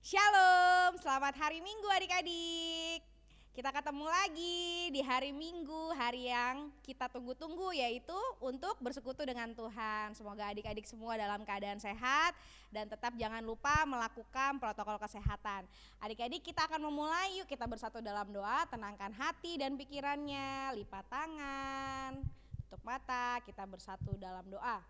Shalom, selamat hari Minggu adik-adik. Kita ketemu lagi di hari Minggu, hari yang kita tunggu-tunggu yaitu untuk bersekutu dengan Tuhan. Semoga adik-adik semua dalam keadaan sehat dan tetap jangan lupa melakukan protokol kesehatan. Adik-adik kita akan memulai, yuk kita bersatu dalam doa, tenangkan hati dan pikirannya, lipat tangan, tutup mata, kita bersatu dalam doa.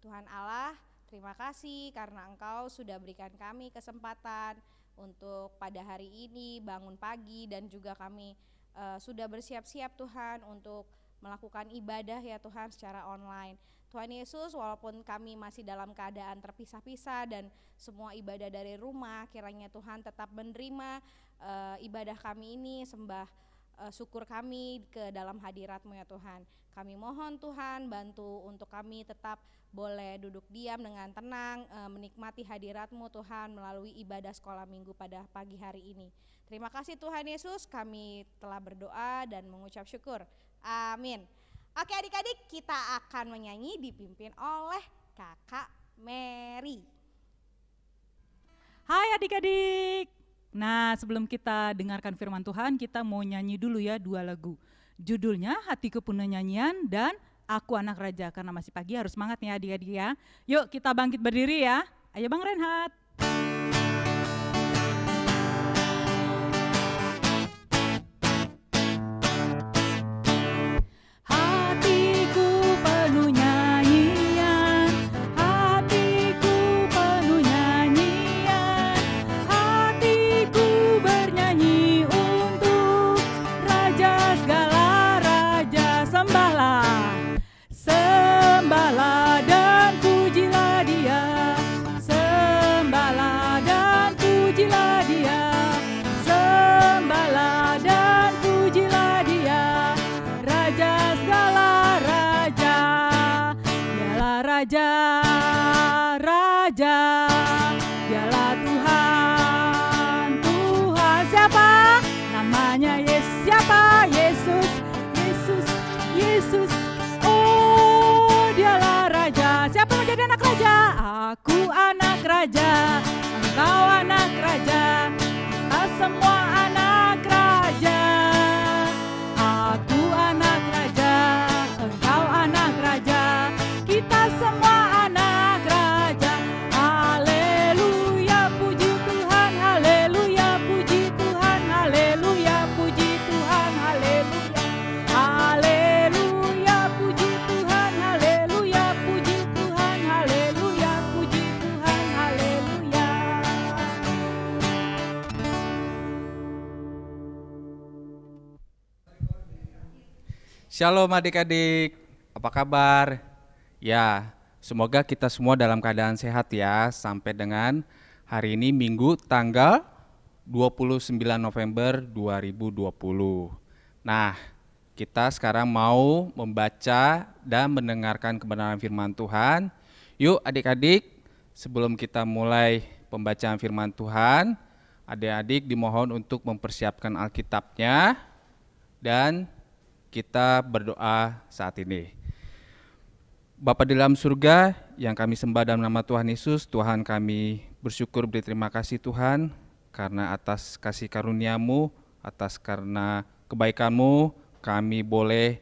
Tuhan Allah, Terima kasih karena Engkau sudah berikan kami kesempatan untuk pada hari ini bangun pagi dan juga kami uh, sudah bersiap-siap Tuhan untuk melakukan ibadah ya Tuhan secara online. Tuhan Yesus, walaupun kami masih dalam keadaan terpisah-pisah dan semua ibadah dari rumah, kiranya Tuhan tetap menerima uh, ibadah kami ini sembah uh, syukur kami ke dalam hadiratmu ya Tuhan. Kami mohon Tuhan bantu untuk kami tetap boleh duduk diam dengan tenang, uh, menikmati hadiratmu Tuhan melalui ibadah sekolah minggu pada pagi hari ini. Terima kasih Tuhan Yesus kami telah berdoa dan mengucap syukur. Amin. Oke adik-adik kita akan menyanyi dipimpin oleh kakak Mary. Hai adik-adik. Nah, sebelum kita dengarkan firman Tuhan, kita mau nyanyi dulu ya dua lagu. Judulnya hati Penuh Nyanyian dan Aku Anak Raja karena masih pagi harus semangat nih adik-adik ya. Yuk kita bangkit berdiri ya. Ayo Bang Renhat. Shalom adik-adik, apa kabar? Ya, semoga kita semua dalam keadaan sehat ya sampai dengan hari ini Minggu tanggal 29 November 2020. Nah, kita sekarang mau membaca dan mendengarkan kebenaran firman Tuhan. Yuk adik-adik, sebelum kita mulai pembacaan firman Tuhan, adik-adik dimohon untuk mempersiapkan Alkitabnya dan kita berdoa saat ini. Bapa di dalam surga yang kami sembah dalam nama Tuhan Yesus, Tuhan kami bersyukur berterima kasih Tuhan karena atas kasih karuniamu, atas karena kebaikanmu kami boleh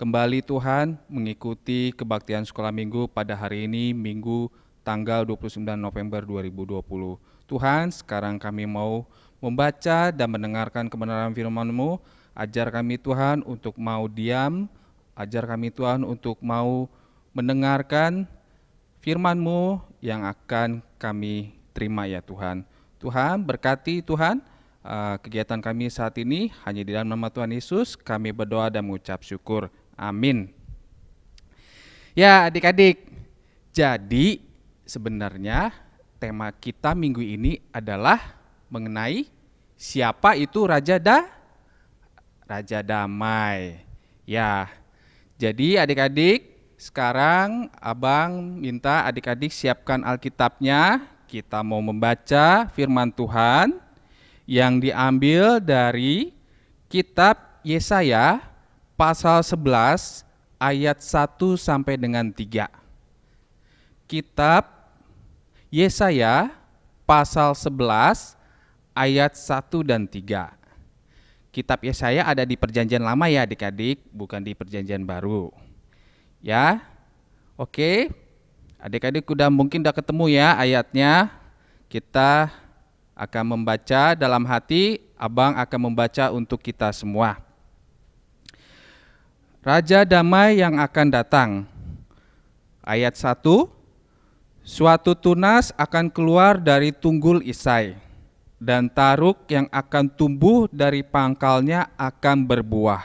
kembali Tuhan mengikuti kebaktian sekolah minggu pada hari ini Minggu tanggal 29 November 2020. Tuhan, sekarang kami mau membaca dan mendengarkan kebenaran firman-Mu Ajar kami Tuhan untuk mau diam, ajar kami Tuhan untuk mau mendengarkan firman-Mu yang akan kami terima ya Tuhan. Tuhan berkati Tuhan eh, kegiatan kami saat ini hanya di dalam nama Tuhan Yesus kami berdoa dan mengucap syukur. Amin. Ya adik-adik, jadi sebenarnya tema kita minggu ini adalah mengenai siapa itu Raja da Raja Damai. Ya, jadi adik-adik sekarang abang minta adik-adik siapkan Alkitabnya. Kita mau membaca firman Tuhan yang diambil dari kitab Yesaya pasal 11 ayat 1 sampai dengan 3. Kitab Yesaya pasal 11 ayat 1 dan 3 kitab Yesaya ada di perjanjian lama ya adik-adik, bukan di perjanjian baru. Ya, oke. Adik-adik udah mungkin udah ketemu ya ayatnya. Kita akan membaca dalam hati, abang akan membaca untuk kita semua. Raja damai yang akan datang. Ayat 1, suatu tunas akan keluar dari tunggul Isai dan taruk yang akan tumbuh dari pangkalnya akan berbuah.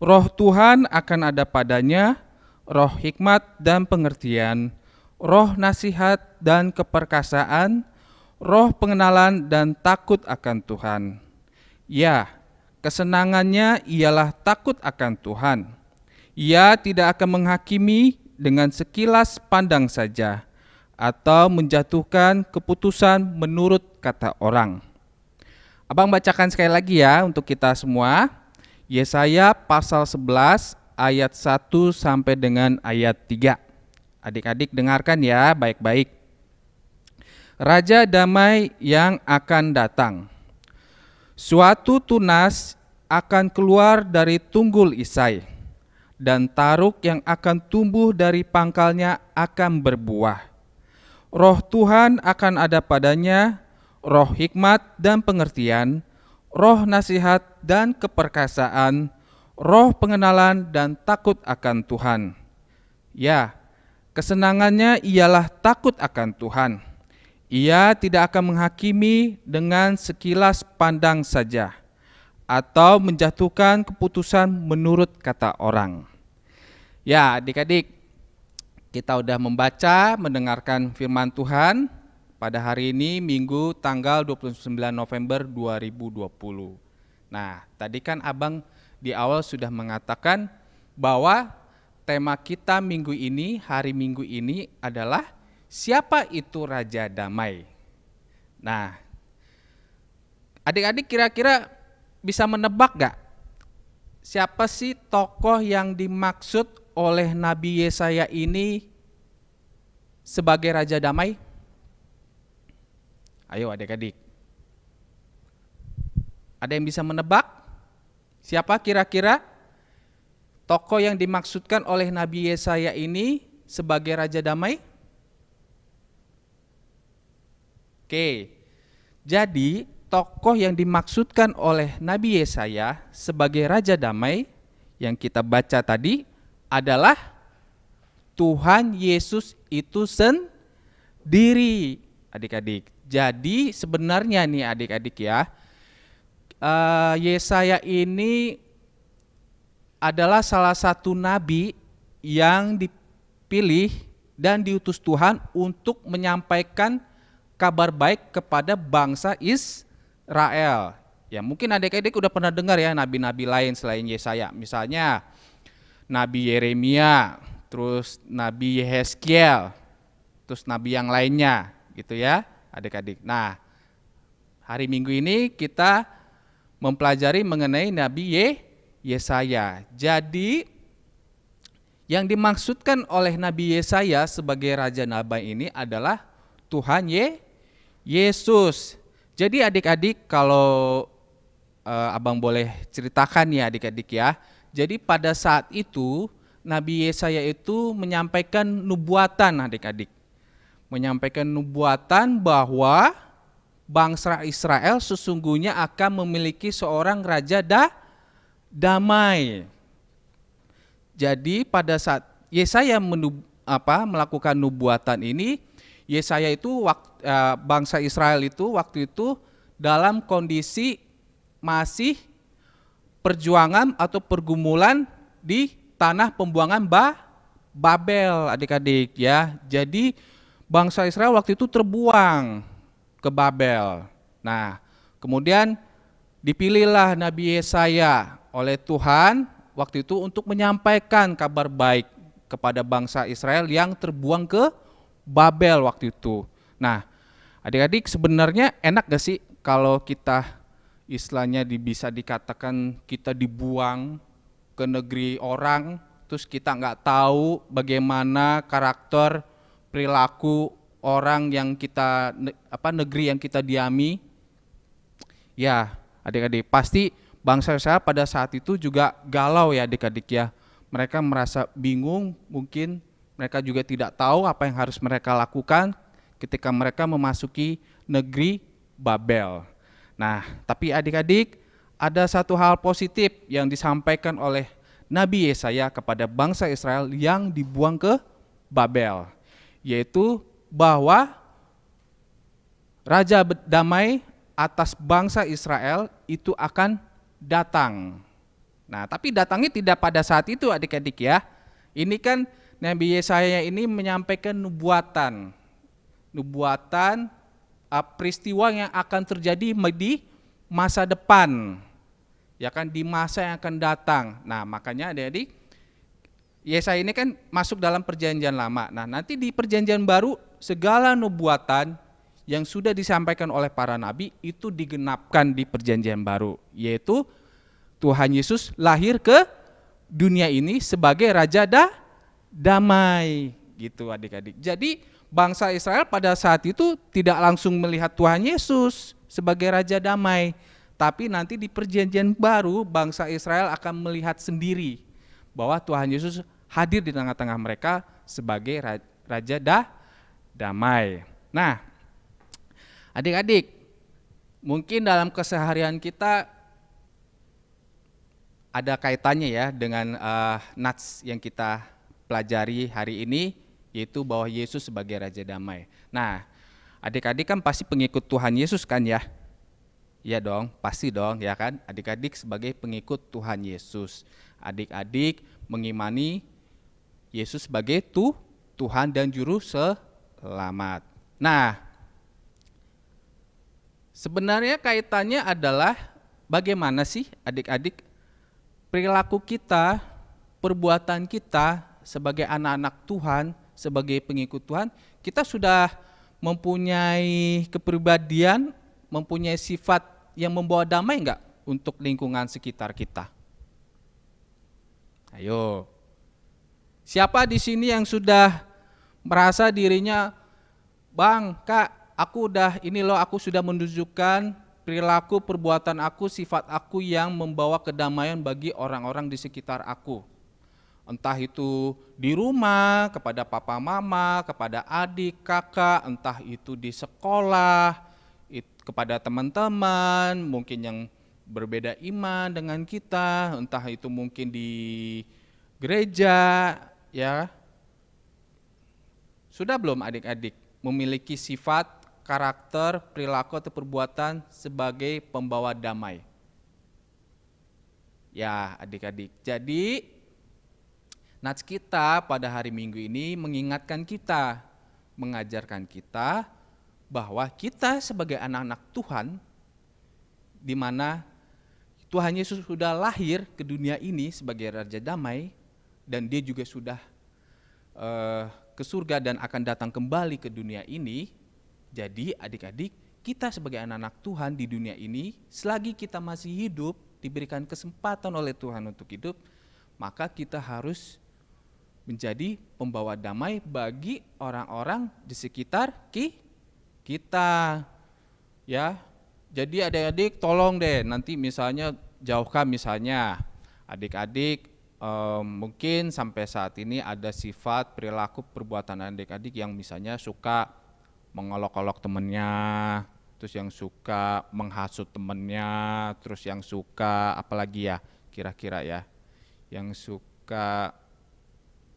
Roh Tuhan akan ada padanya, roh hikmat dan pengertian, roh nasihat dan keperkasaan, roh pengenalan dan takut akan Tuhan. Ya, kesenangannya ialah takut akan Tuhan. Ia tidak akan menghakimi dengan sekilas pandang saja, atau menjatuhkan keputusan menurut kata orang. Abang bacakan sekali lagi ya untuk kita semua. Yesaya pasal 11 ayat 1 sampai dengan ayat 3. Adik-adik dengarkan ya baik-baik. Raja damai yang akan datang. Suatu tunas akan keluar dari tunggul Isai dan taruk yang akan tumbuh dari pangkalnya akan berbuah roh Tuhan akan ada padanya, roh hikmat dan pengertian, roh nasihat dan keperkasaan, roh pengenalan dan takut akan Tuhan. Ya, kesenangannya ialah takut akan Tuhan. Ia tidak akan menghakimi dengan sekilas pandang saja atau menjatuhkan keputusan menurut kata orang. Ya, adik-adik, kita sudah membaca, mendengarkan firman Tuhan pada hari ini Minggu tanggal 29 November 2020. Nah, tadi kan Abang di awal sudah mengatakan bahwa tema kita minggu ini, hari Minggu ini adalah siapa itu raja damai. Nah, adik-adik kira-kira bisa menebak gak siapa sih tokoh yang dimaksud oleh Nabi Yesaya ini sebagai raja damai? Ayo adik-adik. Ada yang bisa menebak siapa kira-kira tokoh yang dimaksudkan oleh Nabi Yesaya ini sebagai raja damai? Oke. Jadi, tokoh yang dimaksudkan oleh Nabi Yesaya sebagai raja damai yang kita baca tadi adalah Tuhan Yesus itu sendiri, adik-adik. Jadi sebenarnya nih adik-adik ya, uh, Yesaya ini adalah salah satu nabi yang dipilih dan diutus Tuhan untuk menyampaikan kabar baik kepada bangsa Israel. Ya mungkin adik-adik udah pernah dengar ya nabi-nabi lain selain Yesaya. Misalnya Nabi Yeremia, terus Nabi Yehezkiel, terus nabi yang lainnya, gitu ya, adik-adik. Nah, hari Minggu ini kita mempelajari mengenai Nabi Ye, Yesaya. Jadi yang dimaksudkan oleh Nabi Yesaya sebagai raja nabai ini adalah Tuhan Ye, Yesus. Jadi adik-adik kalau eh, Abang boleh ceritakan ya adik-adik ya jadi pada saat itu Nabi Yesaya itu menyampaikan nubuatan adik-adik. Menyampaikan nubuatan bahwa bangsa Israel sesungguhnya akan memiliki seorang raja da damai. Jadi pada saat Yesaya menub, apa, melakukan nubuatan ini, Yesaya itu eh, bangsa Israel itu waktu itu dalam kondisi masih perjuangan atau pergumulan di tanah pembuangan ba Babel adik-adik ya. Jadi bangsa Israel waktu itu terbuang ke Babel. Nah kemudian dipilihlah Nabi Yesaya oleh Tuhan waktu itu untuk menyampaikan kabar baik kepada bangsa Israel yang terbuang ke Babel waktu itu. Nah adik-adik sebenarnya enak gak sih kalau kita istilahnya di, bisa dikatakan kita dibuang ke negeri orang, terus kita nggak tahu bagaimana karakter perilaku orang yang kita apa negeri yang kita diami. Ya, adik-adik pasti bangsa saya pada saat itu juga galau ya adik-adik ya. Mereka merasa bingung, mungkin mereka juga tidak tahu apa yang harus mereka lakukan ketika mereka memasuki negeri Babel. Nah, tapi adik-adik, ada satu hal positif yang disampaikan oleh Nabi Yesaya kepada bangsa Israel yang dibuang ke Babel, yaitu bahwa raja damai atas bangsa Israel itu akan datang. Nah, tapi datangnya tidak pada saat itu adik-adik ya. Ini kan Nabi Yesaya ini menyampaikan nubuatan. Nubuatan Uh, peristiwa yang akan terjadi di masa depan. Ya kan di masa yang akan datang. Nah, makanya adik-adik Yesaya ini kan masuk dalam perjanjian lama. Nah, nanti di perjanjian baru segala nubuatan yang sudah disampaikan oleh para nabi itu digenapkan di perjanjian baru, yaitu Tuhan Yesus lahir ke dunia ini sebagai raja da damai gitu adik-adik. Jadi bangsa Israel pada saat itu tidak langsung melihat Tuhan Yesus sebagai raja damai, tapi nanti di perjanjian baru bangsa Israel akan melihat sendiri bahwa Tuhan Yesus hadir di tengah-tengah mereka sebagai raja dah damai. Nah, adik-adik, mungkin dalam keseharian kita ada kaitannya ya dengan uh, nats yang kita pelajari hari ini yaitu bahwa Yesus sebagai Raja Damai. Nah, adik-adik kan pasti pengikut Tuhan Yesus kan ya? ya dong, pasti dong ya kan? Adik-adik sebagai pengikut Tuhan Yesus. Adik-adik mengimani Yesus sebagai tu, Tuhan dan Juru Selamat. Nah, sebenarnya kaitannya adalah bagaimana sih adik-adik perilaku kita, perbuatan kita sebagai anak-anak Tuhan sebagai pengikut Tuhan, kita sudah mempunyai kepribadian, mempunyai sifat yang membawa damai enggak untuk lingkungan sekitar kita? Ayo. Siapa di sini yang sudah merasa dirinya, "Bang, Kak, aku udah ini loh, aku sudah menunjukkan perilaku, perbuatan aku, sifat aku yang membawa kedamaian bagi orang-orang di sekitar aku." entah itu di rumah, kepada papa mama, kepada adik, kakak, entah itu di sekolah, it, kepada teman-teman, mungkin yang berbeda iman dengan kita, entah itu mungkin di gereja, ya. Sudah belum adik-adik memiliki sifat, karakter, perilaku atau perbuatan sebagai pembawa damai? Ya, adik-adik. Jadi, Nats kita pada hari Minggu ini mengingatkan kita, mengajarkan kita bahwa kita sebagai anak-anak Tuhan di mana Tuhan Yesus sudah lahir ke dunia ini sebagai raja damai dan dia juga sudah uh, ke surga dan akan datang kembali ke dunia ini. Jadi adik-adik, kita sebagai anak-anak Tuhan di dunia ini, selagi kita masih hidup, diberikan kesempatan oleh Tuhan untuk hidup, maka kita harus menjadi pembawa damai bagi orang-orang di sekitar ki kita. Ya. Jadi adik-adik tolong deh nanti misalnya jauhkan misalnya adik-adik eh, mungkin sampai saat ini ada sifat perilaku perbuatan adik-adik yang misalnya suka mengolok-olok temennya, terus yang suka menghasut temennya, terus yang suka apalagi ya kira-kira ya, yang suka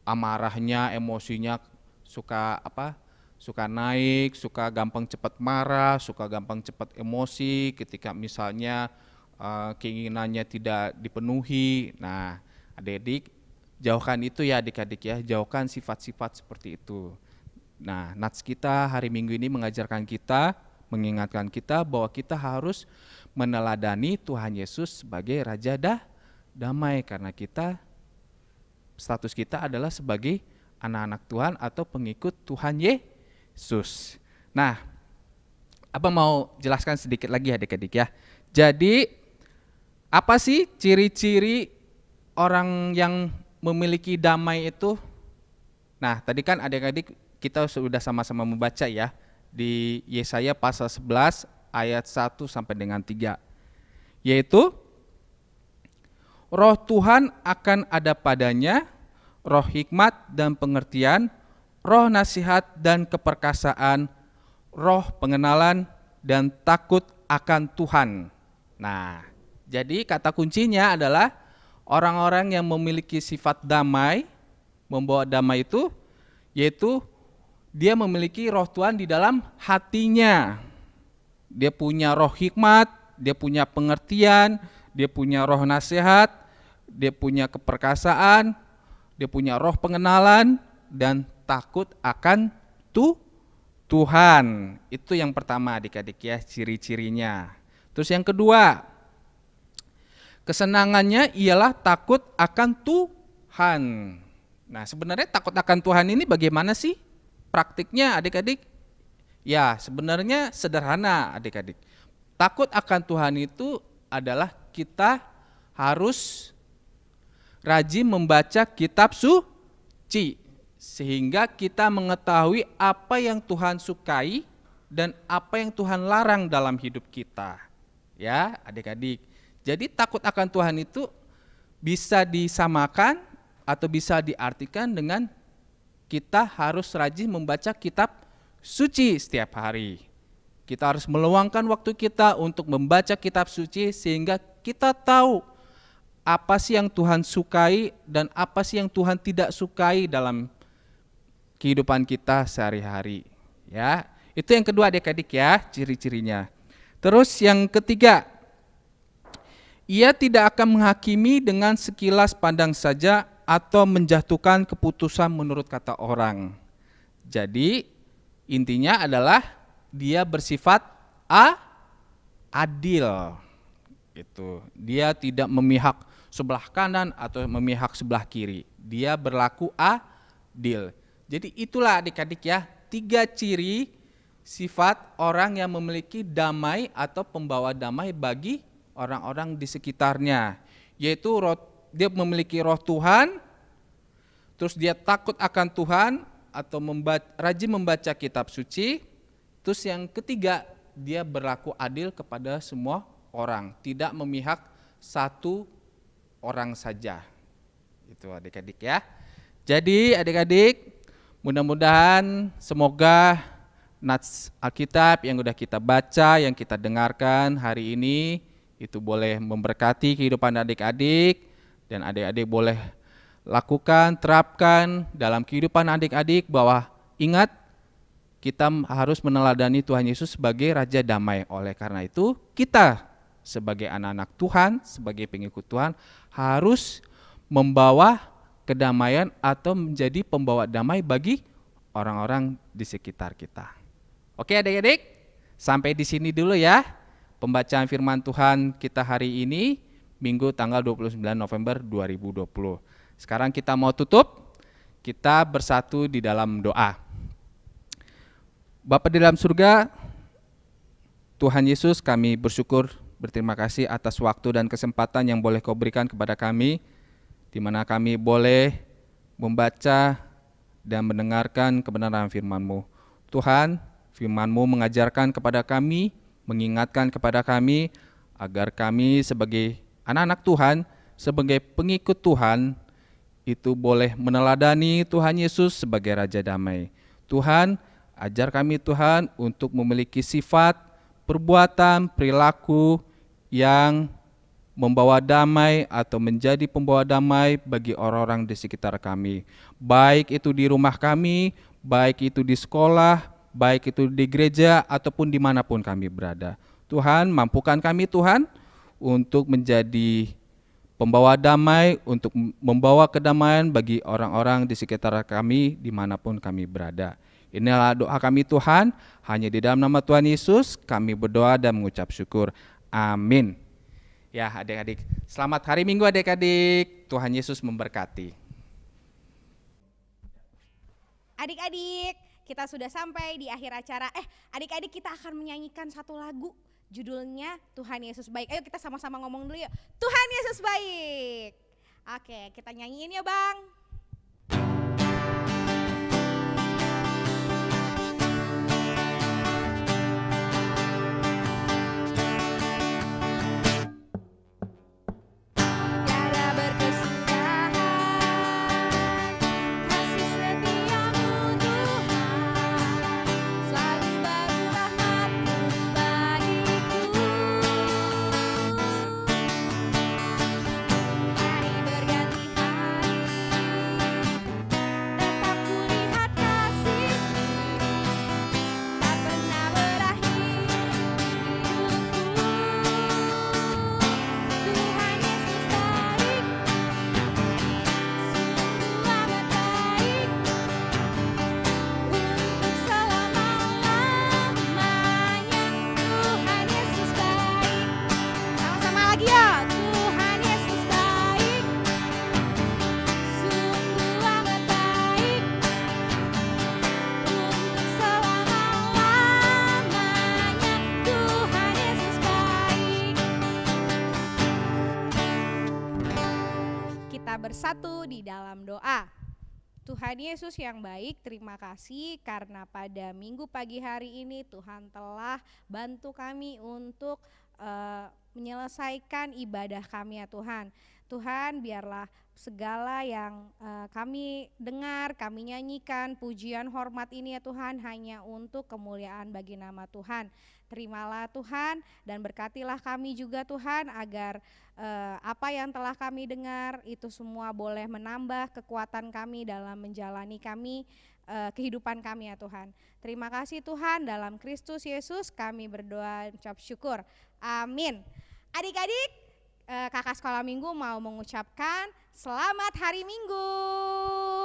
amarahnya, emosinya suka apa? Suka naik, suka gampang cepat marah, suka gampang cepat emosi ketika misalnya uh, keinginannya tidak dipenuhi. Nah, adik-adik jauhkan itu ya adik-adik ya, jauhkan sifat-sifat seperti itu. Nah, nats kita hari Minggu ini mengajarkan kita, mengingatkan kita bahwa kita harus meneladani Tuhan Yesus sebagai Raja dah damai karena kita status kita adalah sebagai anak-anak Tuhan atau pengikut Tuhan Yesus. Nah, apa mau jelaskan sedikit lagi adik-adik ya. Jadi apa sih ciri-ciri orang yang memiliki damai itu? Nah, tadi kan adik-adik kita sudah sama-sama membaca ya di Yesaya pasal 11 ayat 1 sampai dengan 3. Yaitu roh Tuhan akan ada padanya, roh hikmat dan pengertian, roh nasihat dan keperkasaan, roh pengenalan dan takut akan Tuhan. Nah, jadi kata kuncinya adalah orang-orang yang memiliki sifat damai, membawa damai itu yaitu dia memiliki roh Tuhan di dalam hatinya. Dia punya roh hikmat, dia punya pengertian, dia punya roh nasihat, dia punya keperkasaan, dia punya roh pengenalan dan takut akan tu Tuhan. Itu yang pertama Adik-adik ya ciri-cirinya. Terus yang kedua, kesenangannya ialah takut akan Tuhan. Nah, sebenarnya takut akan Tuhan ini bagaimana sih praktiknya Adik-adik? Ya, sebenarnya sederhana Adik-adik. Takut akan Tuhan itu adalah kita harus rajin membaca kitab suci sehingga kita mengetahui apa yang Tuhan sukai dan apa yang Tuhan larang dalam hidup kita. Ya, adik-adik. Jadi takut akan Tuhan itu bisa disamakan atau bisa diartikan dengan kita harus rajin membaca kitab suci setiap hari. Kita harus meluangkan waktu kita untuk membaca kitab suci sehingga kita tahu apa sih yang Tuhan sukai dan apa sih yang Tuhan tidak sukai dalam kehidupan kita sehari-hari. Ya, itu yang kedua adik-adik ya ciri-cirinya. Terus yang ketiga, ia tidak akan menghakimi dengan sekilas pandang saja atau menjatuhkan keputusan menurut kata orang. Jadi intinya adalah dia bersifat a adil itu Dia tidak memihak sebelah kanan atau memihak sebelah kiri. Dia berlaku adil. Jadi itulah adik-adik ya, tiga ciri sifat orang yang memiliki damai atau pembawa damai bagi orang-orang di sekitarnya. Yaitu roh, dia memiliki roh Tuhan, terus dia takut akan Tuhan atau membaca, rajin membaca kitab suci, Terus yang ketiga, dia berlaku adil kepada semua orang, tidak memihak satu orang saja. Itu adik-adik ya. Jadi adik-adik, mudah-mudahan semoga nats Alkitab yang sudah kita baca, yang kita dengarkan hari ini itu boleh memberkati kehidupan adik-adik dan adik-adik boleh lakukan, terapkan dalam kehidupan adik-adik bahwa ingat kita harus meneladani Tuhan Yesus sebagai Raja Damai. Oleh karena itu, kita sebagai anak-anak Tuhan, sebagai pengikut Tuhan, harus membawa kedamaian atau menjadi pembawa damai bagi orang-orang di sekitar kita. Oke adik-adik, sampai di sini dulu ya pembacaan firman Tuhan kita hari ini, Minggu tanggal 29 November 2020. Sekarang kita mau tutup, kita bersatu di dalam doa. Bapa di dalam surga, Tuhan Yesus kami bersyukur, berterima kasih atas waktu dan kesempatan yang boleh kau berikan kepada kami, di mana kami boleh membaca dan mendengarkan kebenaran firman-Mu. Tuhan, firman-Mu mengajarkan kepada kami, mengingatkan kepada kami, agar kami sebagai anak-anak Tuhan, sebagai pengikut Tuhan, itu boleh meneladani Tuhan Yesus sebagai Raja Damai. Tuhan, Ajar kami Tuhan untuk memiliki sifat, perbuatan, perilaku yang membawa damai atau menjadi pembawa damai bagi orang-orang di sekitar kami. Baik itu di rumah kami, baik itu di sekolah, baik itu di gereja, ataupun dimanapun kami berada. Tuhan, mampukan kami Tuhan untuk menjadi pembawa damai, untuk membawa kedamaian bagi orang-orang di sekitar kami dimanapun kami berada. Inilah doa kami Tuhan, hanya di dalam nama Tuhan Yesus kami berdoa dan mengucap syukur. Amin. Ya adik-adik, selamat hari Minggu adik-adik. Tuhan Yesus memberkati. Adik-adik, kita sudah sampai di akhir acara. Eh, adik-adik kita akan menyanyikan satu lagu. Judulnya Tuhan Yesus Baik. Ayo kita sama-sama ngomong dulu yuk. Tuhan Yesus Baik. Oke, kita nyanyiin ya Bang. kita bersatu di dalam doa. Tuhan Yesus yang baik, terima kasih karena pada minggu pagi hari ini Tuhan telah bantu kami untuk uh, menyelesaikan ibadah kami ya Tuhan. Tuhan biarlah segala yang uh, kami dengar, kami nyanyikan pujian hormat ini ya Tuhan hanya untuk kemuliaan bagi nama Tuhan. Terimalah Tuhan dan berkatilah kami juga Tuhan agar eh, apa yang telah kami dengar itu semua boleh menambah kekuatan kami dalam menjalani kami eh, kehidupan kami ya Tuhan. Terima kasih Tuhan dalam Kristus Yesus kami berdoa ucap syukur. Amin. Adik-adik, eh, kakak sekolah minggu mau mengucapkan selamat hari Minggu.